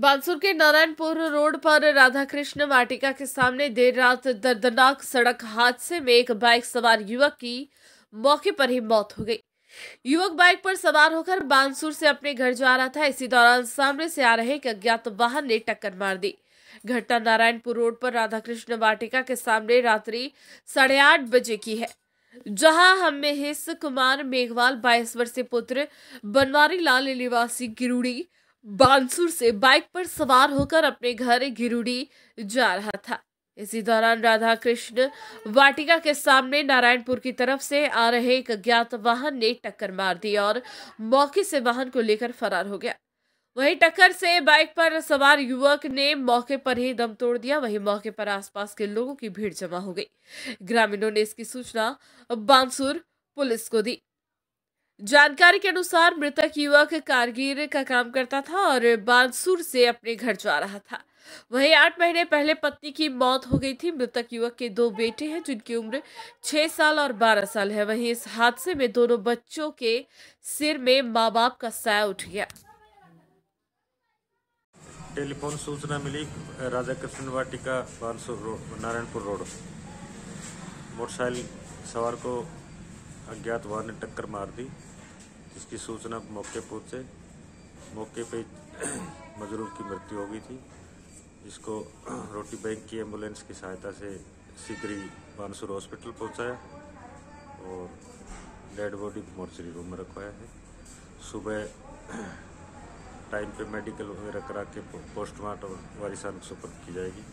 बांसुर के नारायणपुर रोड पर राधाकृष्ण वाटिका के सामने देर रात दर्दनाक सड़क हादसे में एक बाइक सवार युवक की मौके पर ही मौत हो गई युवक बाइक पर सवार होकर बांसुर से अपने घर जा रहा था इसी दौरान सामने से आ रहे एक अज्ञात वाहन ने टक्कर मार दी घटना नारायणपुर रोड पर राधाकृष्ण वाटिका के सामने रात्रि साढ़े आठ बजे की है जहां हमेश कुमार मेघवाल बाईस वर्षीय पुत्र बनवारी लाल निवासी गिरुड़ी बानसूर से बाइक पर सवार होकर अपने घर गिरुड़ी जा रहा था इसी दौरान राधा कृष्ण वाटिका के सामने नारायणपुर की तरफ से आ रहे एक अज्ञात वाहन ने टक्कर मार दी और मौके से वाहन को लेकर फरार हो गया वहीं टक्कर से बाइक पर सवार युवक ने मौके पर ही दम तोड़ दिया वहीं मौके पर आसपास के लोगों की भीड़ जमा हो गई ग्रामीणों ने इसकी सूचना बांसुर पुलिस को दी जानकारी के अनुसार मृतक युवक कारगिर का काम करता था और बानसूर से अपने घर जा रहा था वहीं आठ महीने पहले पत्नी की मौत हो गई थी मृतक युवक के दो बेटे हैं जिनकी उम्र छह साल और बारह साल है वहीं इस हादसे में दोनों बच्चों के सिर में माँ बाप का साया उठ गया टेलीफोन सूचना मिली Raja Krishna Vatika Bansur road Narayanpur road motorcycle सवार को अज्ञात वाहन ने टक्कर मार दी जिसकी सूचना मौके पहुंचे मौके पे मजरूर की मृत्यु हो गई थी जिसको रोटी बैंक की एम्बुलेंस की सहायता से सीकरी बानसुर हॉस्पिटल पहुंचाया और डेड बॉडी मोर्चरी रूम में रखवाया है सुबह टाइम पे मेडिकल वगैरह करा के पोस्टमार्टम वारिसान सुपर की जाएगी